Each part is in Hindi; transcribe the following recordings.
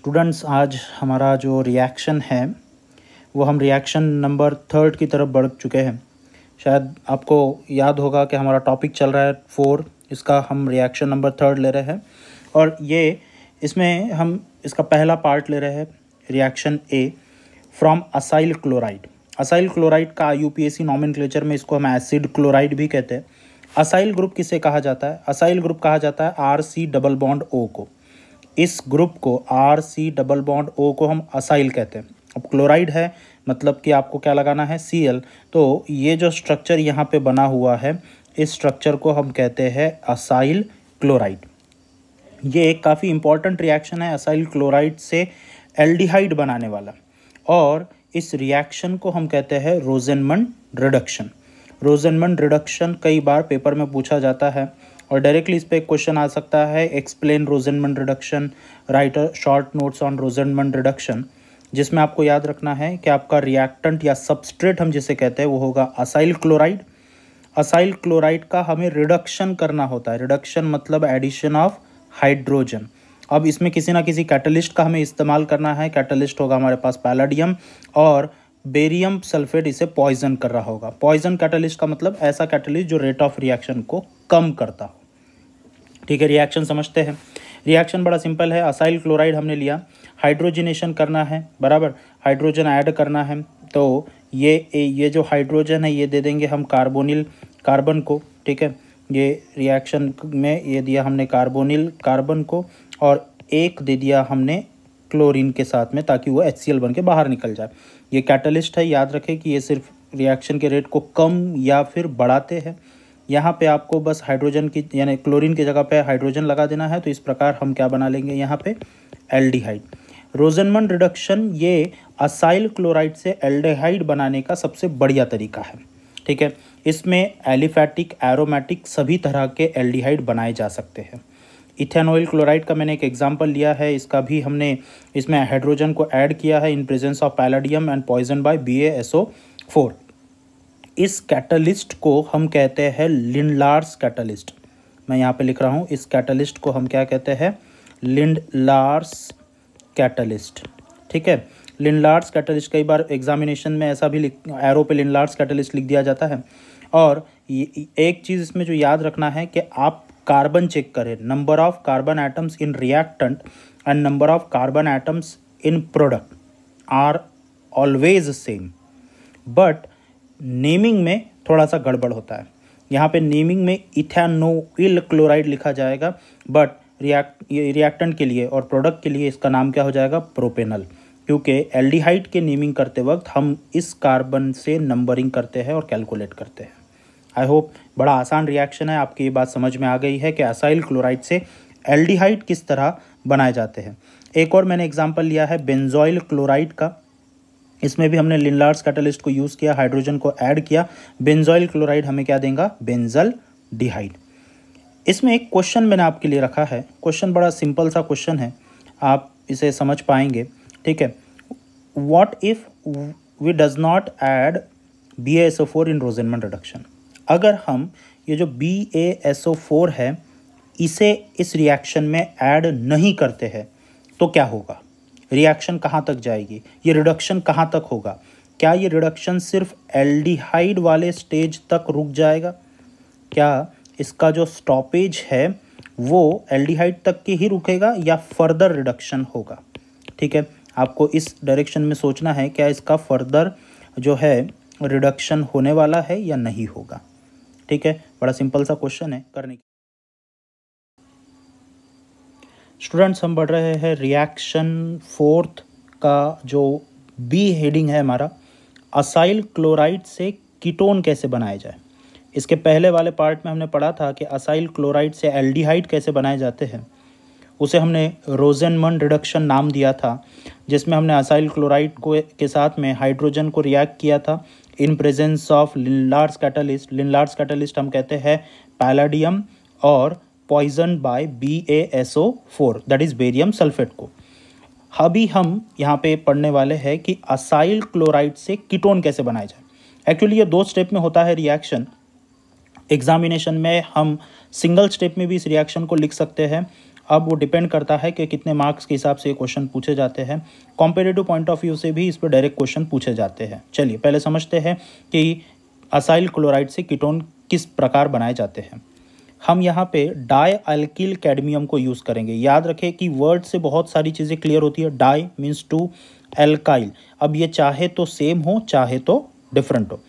स्टूडेंट्स आज हमारा जो रिएक्शन है वो हम रिएक्शन नंबर थर्ड की तरफ बढ़ चुके हैं शायद आपको याद होगा कि हमारा टॉपिक चल रहा है फोर इसका हम रिएक्शन नंबर थर्ड ले रहे हैं और ये इसमें हम इसका पहला पार्ट ले रहे हैं reaction A from acyl chloride acyl chloride का यू पी एस में इसको हम एसिड क्लोराइड भी कहते हैं असाइल ग्रुप किसे कहा जाता है असाइल ग्रुप कहा जाता है R C double bond O को इस ग्रुप को R C double bond O को हम असाइल कहते हैं अब क्लोराइड है मतलब कि आपको क्या लगाना है सी एल तो ये जो स्ट्रक्चर यहाँ पे बना हुआ है इस स्ट्रक्चर को हम कहते हैं असाइल क्लोराइड ये एक काफ़ी इंपॉर्टेंट रिएक्शन है असाइल क्लोराइड से एल्डिहाइड बनाने वाला और इस रिएक्शन को हम कहते हैं रोजनमंड रिडक्शन रोजनमंड रिडक्शन कई बार पेपर में पूछा जाता है और डायरेक्टली इस पर एक क्वेश्चन आ सकता है explain Rosenmund reduction write a short notes on Rosenmund reduction जिसमें आपको याद रखना है कि आपका रिएक्टेंट या सबस्ट्रेट हम जिसे कहते हैं वो होगा असाइल क्लोराइड असाइल क्लोराइड का हमें रिडक्शन करना होता है रिडक्शन मतलब एडिशन ऑफ हाइड्रोजन अब इसमें किसी ना किसी कैटलिस्ट का हमें इस्तेमाल करना है कैटलिस्ट होगा हमारे पास पैलाडियम और बेरियम सल्फेट इसे पॉइजन कर रहा होगा पॉइजन कैटलिस्ट का मतलब ऐसा कैटलिस्ट जो रेट ऑफ रिएक्शन को कम करता हो ठीक है रिएक्शन समझते हैं रिएक्शन बड़ा सिंपल है असाइल क्लोराइड हमने लिया हाइड्रोजिनेशन करना है बराबर हाइड्रोजन ऐड करना है तो ये ये जो हाइड्रोजन है ये दे देंगे हम कार्बोनिल कार्बन को ठीक है ये रिएक्शन में ये दिया हमने कार्बोनिल कार्बन को और एक दे दिया हमने क्लोरीन के साथ में ताकि वो एच बन के बाहर निकल जाए ये कैटलिस्ट है याद रखें कि ये सिर्फ रिएक्शन के रेट को कम या फिर बढ़ाते हैं यहाँ पे आपको बस हाइड्रोजन की यानी क्लोरीन की जगह पे हाइड्रोजन लगा देना है तो इस प्रकार हम क्या बना लेंगे यहाँ पे एल्डिहाइड रोजनमन रिडक्शन ये असाइल क्लोराइड से एल्डिहाइड बनाने का सबसे बढ़िया तरीका है ठीक है इसमें एलिफैटिक एरोमेटिक सभी तरह के एल्डिहाइड बनाए जा सकते हैं इथेनोइल क्लोराइड का मैंने एक एग्जाम्पल लिया है इसका भी हमने इसमें हाइड्रोजन को ऐड किया है in presence of palladium and poison by B four इस कैटलिस्ट को हम कहते हैं लिंडलार्स कैटलिस्ट मैं यहाँ पे लिख रहा हूँ इस कैटलिस्ट को हम क्या कहते हैं लिंडलार्स कैटलिस्ट ठीक है लिंडलार्स कैटलिस्ट कई बार एग्जामिनेशन में ऐसा भी एरो पे लिनलार्स कैटलिस्ट लिख दिया जाता है और एक चीज़ इसमें जो याद रखना है कि आप कार्बन चेक करें number of carbon atoms in reactant and number of carbon atoms in product are always same but naming में थोड़ा सा गड़बड़ होता है यहाँ पे नेमिंग में इथेनोइल क्लोराइड लिखा जाएगा बट रिएक्ट रिएक्टेंट के लिए और प्रोडक्ट के लिए इसका नाम क्या हो जाएगा प्रोपेनल क्योंकि एल्डिहाइड के नेमिंग करते वक्त हम इस कार्बन से नंबरिंग करते हैं और कैलकुलेट करते हैं आई होप बड़ा आसान रिएक्शन है आपकी ये बात समझ में आ गई है कि असाइल क्लोराइड से एल्डिहाइड किस तरह बनाए जाते हैं एक और मैंने एग्जाम्पल लिया है बेंजॉइल क्लोराइड का इसमें भी हमने लिनलार्स कैटलिस्ट को यूज़ किया हाइड्रोजन को ऐड किया बेंजॉइल क्लोराइड हमें क्या देगा बेंजल डिहाइड इसमें एक क्वेश्चन मैंने आपके लिए रखा है क्वेश्चन बड़ा सिंपल सा क्वेश्चन है आप इसे समझ पाएंगे ठीक है what if we does not add B S O four in Rosenman reduction अगर हम ये जो B A S O four है इसे इस रिएक्शन में ऐड नहीं करते हैं तो क्या होगा रिएक्शन कहाँ तक जाएगी ये रिडक्शन कहाँ तक होगा क्या ये रिडक्शन सिर्फ एल्डिहाइड वाले स्टेज तक रुक जाएगा क्या इसका जो स्टॉपेज है वो एल्डिहाइड तक के ही रुकेगा या फर्दर रिडक्शन होगा ठीक है आपको इस डायरेक्शन में सोचना है क्या इसका फर्दर जो है रिडक्शन होने वाला है या नहीं होगा ठीक है बड़ा सिंपल सा क्वेश्चन है करने के स्टूडेंट्स हम बढ़ रहे हैं रिएक्शन फोर्थ का जो बी हेडिंग है हमारा असाइल क्लोराइड से कीटोन कैसे बनाया जाए इसके पहले वाले पार्ट में हमने पढ़ा था कि असाइल क्लोराइड से एल्डिहाइड कैसे बनाए जाते हैं उसे हमने रोजनमन रिडक्शन नाम दिया था जिसमें हमने असाइल क्लोराइड को के साथ में हाइड्रोजन को रिएक्ट किया था in presence of Lindlar's catalyst Lindlar's catalyst हम कहते हैं पैलाडियम और poison by B A S O four that is barium sulphate को अभी हम यहाँ पे पढ़ने वाले हैं कि असाइल क्लोराइड से कीटोन कैसे बनाया जाए एक्चुअली ये दो स्टेप में होता है रिएक्शन एग्जामिनेशन में हम सिंगल स्टेप में भी इस रिएक्शन को लिख सकते हैं अब वो डिपेंड करता है कि कितने मार्क्स के हिसाब से क्वेश्चन पूछे जाते हैं कॉम्पेरेटिव पॉइंट ऑफ व्यू से भी इस पर डायरेक्ट क्वेश्चन पूछे जाते हैं चलिए पहले समझते हैं कि असाइल क्लोराइड से कीटोन किस प्रकार बनाए जाते हैं हम यहाँ पे डाई अल्किल कैडमियम को यूज़ करेंगे याद रखें कि वर्ड से बहुत सारी चीज़ें क्लियर होती है डाई मीन्स टू एल्काइल अब ये चाहे तो सेम हो चाहे तो डिफरेंट हो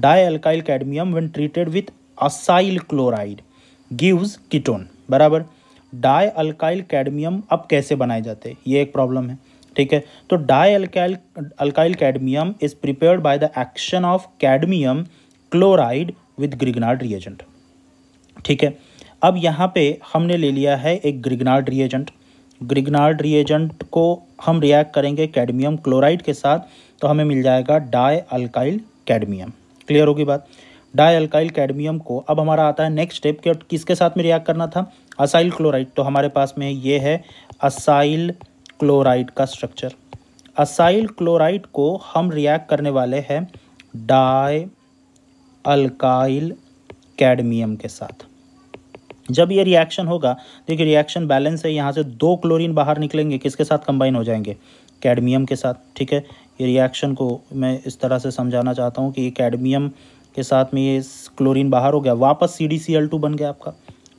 di alkyl cadmium when treated with acyl chloride gives ketone बराबर डाई अल्काइल कैडमियम अब कैसे बनाए जाते हैं ये एक प्रॉब्लम है ठीक है तो di alkyl alkyl cadmium is prepared by the action of cadmium chloride with Grignard reagent ठीक है अब यहाँ पे हमने ले लिया है एक ग्रिगनार्ड रिएजेंट ग्रिगनार्ड रिएजेंट को हम रिएक्ट करेंगे कैडमियम क्लोराइड के साथ तो हमें मिल जाएगा डाई अल्काइल कैडमियम क्लियर होगी बात डाई अल्काइल कैडमियम को अब हमारा आता है नेक्स्ट स्टेप कि किसके साथ में रिएक्ट करना था असाइल क्लोराइड तो हमारे पास में ये है असाइल क्लोराइड का स्ट्रक्चर असाइल क्लोराइड को हम रिएक्ट करने वाले हैं डाई अल्काइल कैडमियम के साथ जब ये रिएक्शन होगा देखिए रिएक्शन बैलेंस है यहाँ से दो क्लोरीन बाहर निकलेंगे किसके साथ कंबाइन हो जाएंगे कैडमियम के साथ ठीक है ये रिएक्शन को मैं इस तरह से समझाना चाहता हूँ कि ये कैडमियम के साथ में ये क्लोरीन बाहर हो गया वापस C D C L two बन गया आपका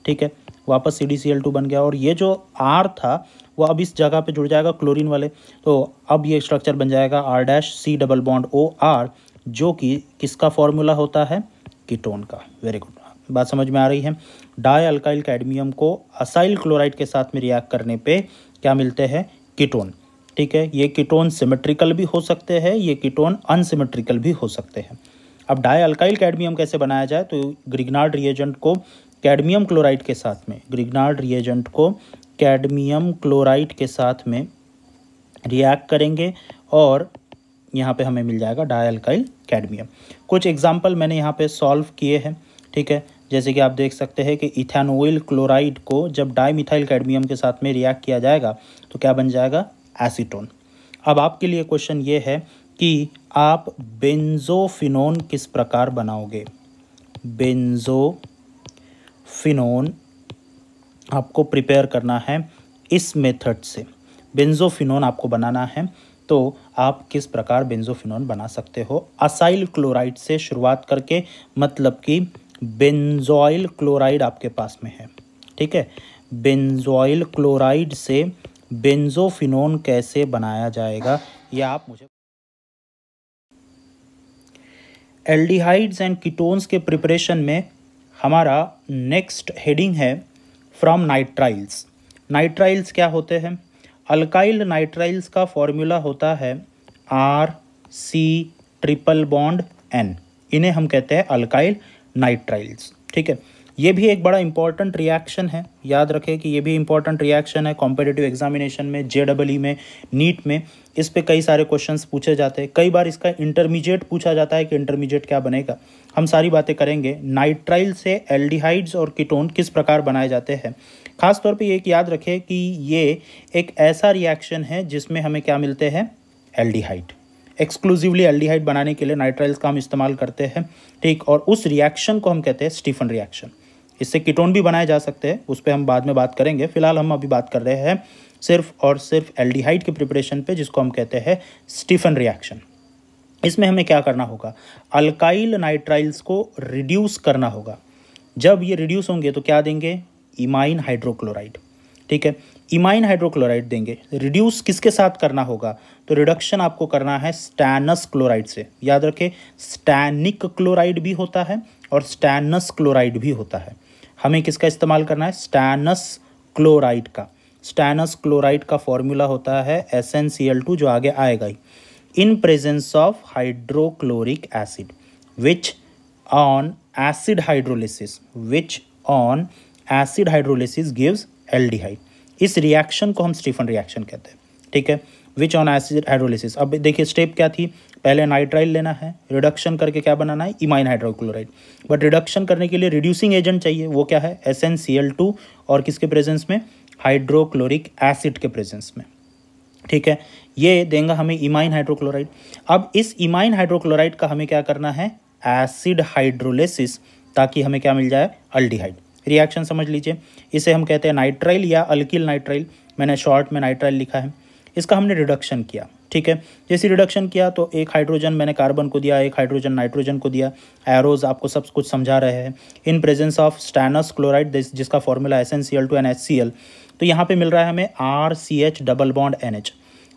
ठीक है वापस C D C L two बन गया और ये जो आर था वो अब इस जगह पे जुड़ जाएगा क्लोरीन वाले तो अब ये स्ट्रक्चर बन जाएगा R dash C double bond O R जो कि किसका फॉर्मूला होता है कीटोन का वेरी गुड बात समझ में आ रही है डाई अल्काइल कैडमियम को असाइल क्लोराइड के साथ में रिएक्ट करने पे क्या मिलते हैं कीटोन ठीक है ये कीटोन सिमेट्रिकल भी हो सकते हैं ये कीटोन अनसिमेट्रिकल भी हो सकते हैं अब डाई अल्काइल कैडमियम कैसे बनाया जाए तो ग्रिगनार्ड रिएजेंट को कैडमियम क्लोराइड के साथ में ग्रिग्नार्ड रिएजेंट को कैडमियम क्लोराइड के साथ में रिएक्ट करेंगे और यहाँ पे हमें मिल जाएगा डायल्काइल कैडमियम कुछ एग्जाम्पल मैंने यहाँ पे सॉल्व किए हैं ठीक है जैसे कि आप देख सकते हैं कि इथेनोइल क्लोराइड को जब डाईमिथाइल कैडमियम के साथ में रिएक्ट किया जाएगा तो क्या बन जाएगा एसीटोन अब आपके लिए क्वेश्चन ये है कि आप बेंजोफिनोन किस प्रकार बनाओगे बेंजो बेंजोफिनोन आपको प्रिपेयर करना है इस मेथड से बेंजोफिनोन आपको बनाना है तो आप किस प्रकार बेंजोफिनोन बना सकते हो असाइल क्लोराइड से शुरुआत करके मतलब कि बेंजोइल क्लोराइड आपके पास में है ठीक है बेंजोइल क्लोराइड से बेंजोफिनोन कैसे बनाया जाएगा ये आप मुझे एल्डिहाइड्स एंड कीटोन्स के प्रिपरेशन में हमारा नेक्स्ट हेडिंग है फ्रॉम नाइट्राइल्स नाइट्राइल्स क्या होते हैं अल्काइल नाइट्राइल्स का फॉर्मूला होता है R C triple bond N इन्हें हम कहते हैं अल्काइल नाइट्राइल्स ठीक है ये भी एक बड़ा इंपॉर्टेंट रिएक्शन है याद रखें कि ये भी इंपॉर्टेंट रिएक्शन है कॉम्पिटेटिव एग्जामिनेशन में जे डबल ई में नीट में इस पे कई सारे क्वेश्चंस पूछे जाते हैं कई बार इसका इंटरमीडिएट पूछा जाता है कि इंटरमीडिएट क्या बनेगा हम सारी बातें करेंगे नाइट्राइल से एल्डिहाइड्स और कीटोन किस प्रकार बनाए जाते हैं खास तौर पे ये याद रखें कि ये एक ऐसा रिएक्शन है जिसमें हमें क्या मिलते हैं एल्डिहाइड एक्सक्लूसिवली एल्डिहाइड बनाने के लिए नाइट्राइल्स का हम इस्तेमाल करते हैं ठीक और उस रिएक्शन को हम कहते हैं स्टीफन रिएक्शन इससे कीटोन भी बनाए जा सकते हैं उस पर हम बाद में बात करेंगे फिलहाल हम अभी बात कर रहे हैं सिर्फ और सिर्फ एल्डिहाइड के प्रिपरेशन पे जिसको हम कहते हैं स्टीफन रिएक्शन इसमें हमें क्या करना होगा अल्काइल नाइट्राइल्स को रिड्यूस करना होगा जब ये रिड्यूस होंगे तो क्या देंगे इमाइन हाइड्रोक्लोराइड ठीक है इमाइन हाइड्रोक्लोराइड देंगे रिड्यूस किसके साथ करना होगा तो रिडक्शन आपको करना है स्टैनस क्लोराइड से याद रखें स्टैनिक क्लोराइड भी होता है और स्टैनस क्लोराइड भी होता है हमें किसका इस्तेमाल करना है स्टैनस क्लोराइड का स्टैनस क्लोराइड का फॉर्मूला होता है S N C L two जो आगे आएगा ही in presence of hydrochloric acid which on acid hydrolysis which on acid hydrolysis gives aldehyde इस रिएक्शन को हम स्टीफन रिएक्शन कहते हैं ठीक है विच ऑन एसिड हाइड्रोलिसिस अब देखिए स्टेप क्या थी पहले नाइट्राइल लेना है रिडक्शन करके क्या बनाना है इमाइन हाइड्रोक्लोराइड बट रिडक्शन करने के लिए रिड्यूसिंग एजेंट चाहिए वो क्या है S N C L two और किसके प्रेजेंस में हाइड्रोक्लोरिक एसिड के प्रेजेंस में ठीक है ये देंगे हमें इमाइन हाइड्रोक्लोराइड अब इस इमाइन हाइड्रोक्लोराइड का हमें क्या करना है एसिड हाइड्रोलिसिस ताकि हमें क्या मिल जाए अल्डिहाइड रिएक्शन समझ लीजिए इसे हम कहते हैं नाइट्राइल या अल्किल नाइट्राइल मैंने शॉर्ट में नाइट्राइल लिखा है इसका हमने रिडक्शन किया ठीक है जैसे रिडक्शन किया तो एक हाइड्रोजन मैंने कार्बन को दिया एक हाइड्रोजन नाइट्रोजन को दिया एरोज आपको सब कुछ समझा रहे हैं in presence of stannous chloride जिसका formula S N C L two N S C L तो यहाँ पे मिल रहा है हमें R C H double bond N H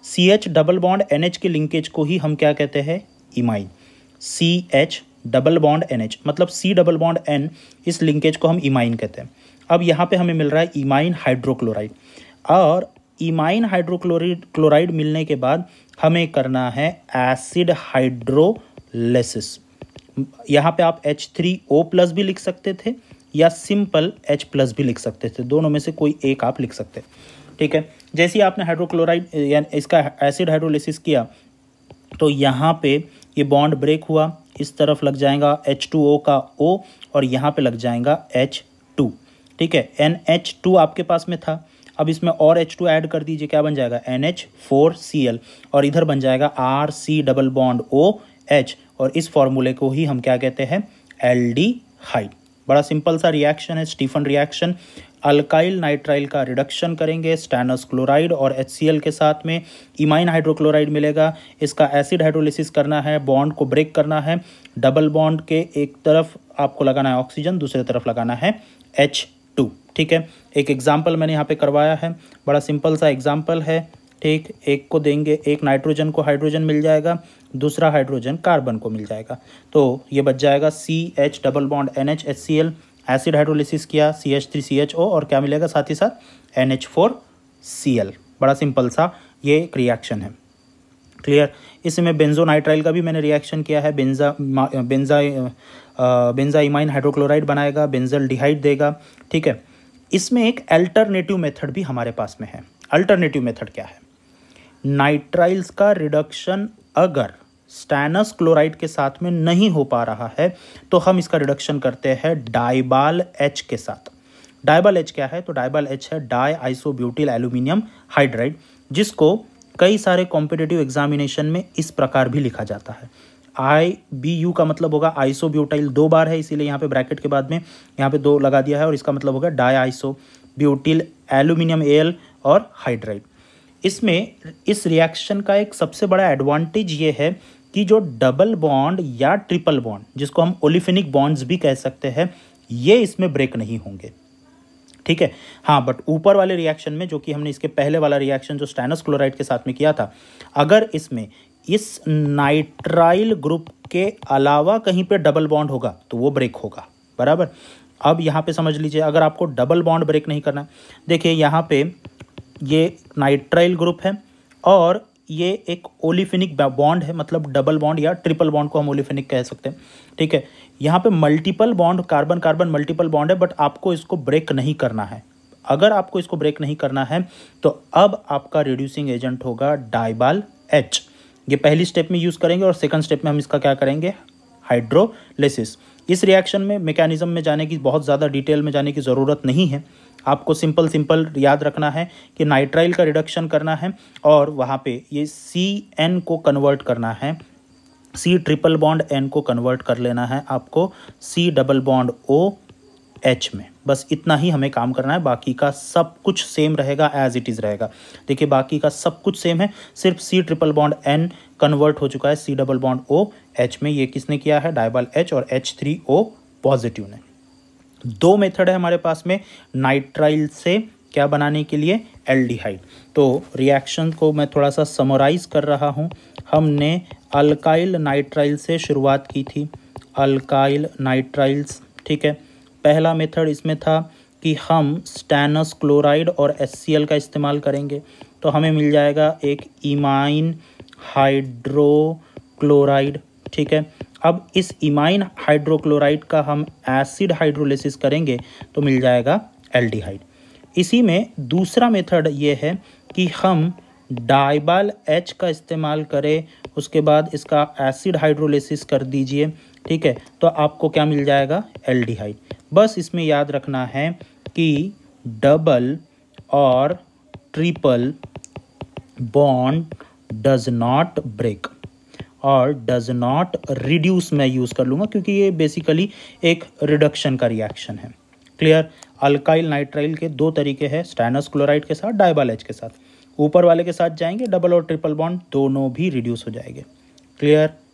C H double bond N H के लिंकेज को ही हम क्या कहते हैं imine C H double bond N H मतलब सी डबल बॉन्ड एन इस लिंकेज को हम इमाइन कहते हैं अब यहाँ पे हमें मिल रहा है इमाइन हाइड्रोक्लोराइड और इमाइन हाइड्रोक्लोराइड क्लोराइड मिलने के बाद हमें करना है एसिड हाइड्रोलेसिस यहाँ पे आप एच थ्री ओ प्लस भी लिख सकते थे या सिंपल एच प्लस भी लिख सकते थे दोनों में से कोई एक आप लिख सकते ठीक है जैसे ही आपने हाइड्रोक्लोराइड यानी इसका एसिड हाइड्रोलिसिस किया तो यहाँ पे ये बॉन्ड ब्रेक हुआ इस तरफ लग जाएगा एच टू ओ का ओ और यहाँ पे लग जाएगा एच टू ठीक है एन एच टू आपके पास में था अब इसमें और एच टू ऐड कर दीजिए क्या बन जाएगा N H four C L और इधर बन जाएगा R C double bond O H और इस फॉर्मूले को ही हम क्या कहते हैं एल डी हाइट बड़ा सिंपल सा रिएक्शन है स्टीफन रिएक्शन अल्काइल नाइट्राइल का रिडक्शन करेंगे स्टैनस क्लोराइड और एच के साथ में इमाइन हाइड्रोक्लोराइड मिलेगा इसका एसिड हाइड्रोलिसिस करना है बॉन्ड को ब्रेक करना है डबल बॉन्ड के एक तरफ आपको लगाना है ऑक्सीजन दूसरे तरफ लगाना है एच ठीक है एक एग्जाम्पल मैंने यहाँ पे करवाया है बड़ा सिंपल सा एग्जाम्पल है ठीक एक को देंगे एक नाइट्रोजन को हाइड्रोजन मिल जाएगा दूसरा हाइड्रोजन कार्बन को मिल जाएगा तो ये बच जाएगा C H double bond N H H C L acid hydrolysis किया C H three C H O और क्या मिलेगा साथ ही साथ N H four C L बड़ा सिंपल सा ये एक रिएक्शन है क्लियर इसमें बेंजोनाइट्राइल का भी मैंने रिएक्शन किया है बेंजा बेंजा बेंजाइमाइन हाइड्रोक्लोराइड बनाएगा बेंजल डिहाइड देगा ठीक है इसमें एक अल्टरनेटिव मेथड भी हमारे पास में है अल्टरनेटिव मेथड क्या है नाइट्राइल्स का रिडक्शन अगर स्टैनस क्लोराइड के साथ में नहीं हो पा रहा है तो हम इसका रिडक्शन करते हैं डाइबाल एच के साथ डायबाल एच क्या है तो डायबाल एच है डाई आइसोब्यूटिल एल्यूमिनियम हाइड्राइड जिसको कई सारे कॉम्पिटेटिव एग्जामिनेशन में इस प्रकार भी लिखा जाता है आई बी यू का मतलब होगा आइसोब्यूटाइल दो बार है इसीलिए यहाँ पे ब्रैकेट के बाद में यहाँ पे दो लगा दिया है और इसका मतलब होगा di iso butyl aluminium L और हाइड्राइड इसमें इस रिएक्शन का एक सबसे बड़ा एडवांटेज ये है कि जो डबल बॉन्ड या ट्रिपल बॉन्ड जिसको हम ओलिफिनिक बॉन्ड्स भी कह सकते हैं ये इसमें ब्रेक नहीं होंगे ठीक है हाँ बट ऊपर वाले रिएक्शन में जो कि हमने इसके पहले वाला रिएक्शन जो स्टैनस क्लोराइड के साथ में किया था अगर इसमें इस नाइट्राइल ग्रुप के अलावा कहीं पे डबल बॉन्ड होगा तो वो ब्रेक होगा बराबर अब यहाँ पे समझ लीजिए अगर आपको डबल बॉन्ड ब्रेक नहीं करना देखिए यहाँ पे ये नाइट्राइल ग्रुप है और ये एक ओलिफिनिक बॉन्ड है मतलब डबल बॉन्ड या ट्रिपल बॉन्ड को हम ओलिफिनिक कह सकते हैं ठीक है यहाँ पे multiple bond carbon carbon multiple bond है बट आपको इसको ब्रेक नहीं करना है अगर आपको इसको ब्रेक नहीं करना है तो अब आपका रिड्यूसिंग एजेंट होगा डाइबाल एच ये पहली स्टेप में यूज़ करेंगे और सेकंड स्टेप में हम इसका क्या करेंगे हाइड्रोलिसिस इस रिएक्शन में मैकेनिज्म में जाने की बहुत ज़्यादा डिटेल में जाने की ज़रूरत नहीं है आपको सिंपल सिंपल याद रखना है कि नाइट्राइल का रिडक्शन करना है और वहाँ पे ये सी एन को कन्वर्ट करना है सी ट्रिपल बॉन्ड एन को कन्वर्ट कर लेना है आपको C double bond O H में बस इतना ही हमें काम करना है बाकी का सब कुछ सेम रहेगा एज इट इज़ रहेगा देखिए बाकी का सब कुछ सेम है सिर्फ C triple bond N convert हो चुका है C double bond O H में ये किसने किया है डायबल एच और एच थ्री ओ पॉजिटिव ने दो मेथड है हमारे पास में नाइट्राइल से क्या बनाने के लिए एल्डिहाइड तो रिएक्शन को मैं थोड़ा सा समराइज कर रहा हूँ हमने अल्काइल नाइट्राइल से शुरुआत की थी अल्काइल नाइट्राइल्स ठीक है पहला मेथड इसमें था कि हम स्टैनस क्लोराइड और एस का इस्तेमाल करेंगे तो हमें मिल जाएगा एक इमाइन हाइड्रोक्लोराइड ठीक है अब इस इमाइन हाइड्रोक्लोराइड का हम एसिड हाइड्रोलिसिस करेंगे तो मिल जाएगा एल्डिहाइड इसी में दूसरा मेथड ये है कि हम डाइबाल एच का इस्तेमाल करें उसके बाद इसका एसिड हाइड्रोलिसिस कर दीजिए ठीक है तो आपको क्या मिल जाएगा एल्डिहाइड बस इसमें याद रखना है कि डबल और triple bond does not break और डज नॉट रिड्यूस मैं यूज़ कर लूँगा क्योंकि ये बेसिकली एक रिडक्शन का रिएक्शन है क्लियर अल्काइल नाइट्राइल के दो तरीके हैं स्टैनस क्लोराइड के साथ डायबाल के साथ ऊपर वाले के साथ जाएंगे डबल और ट्रिपल बॉन्ड दोनों भी रिड्यूस हो जाएंगे क्लियर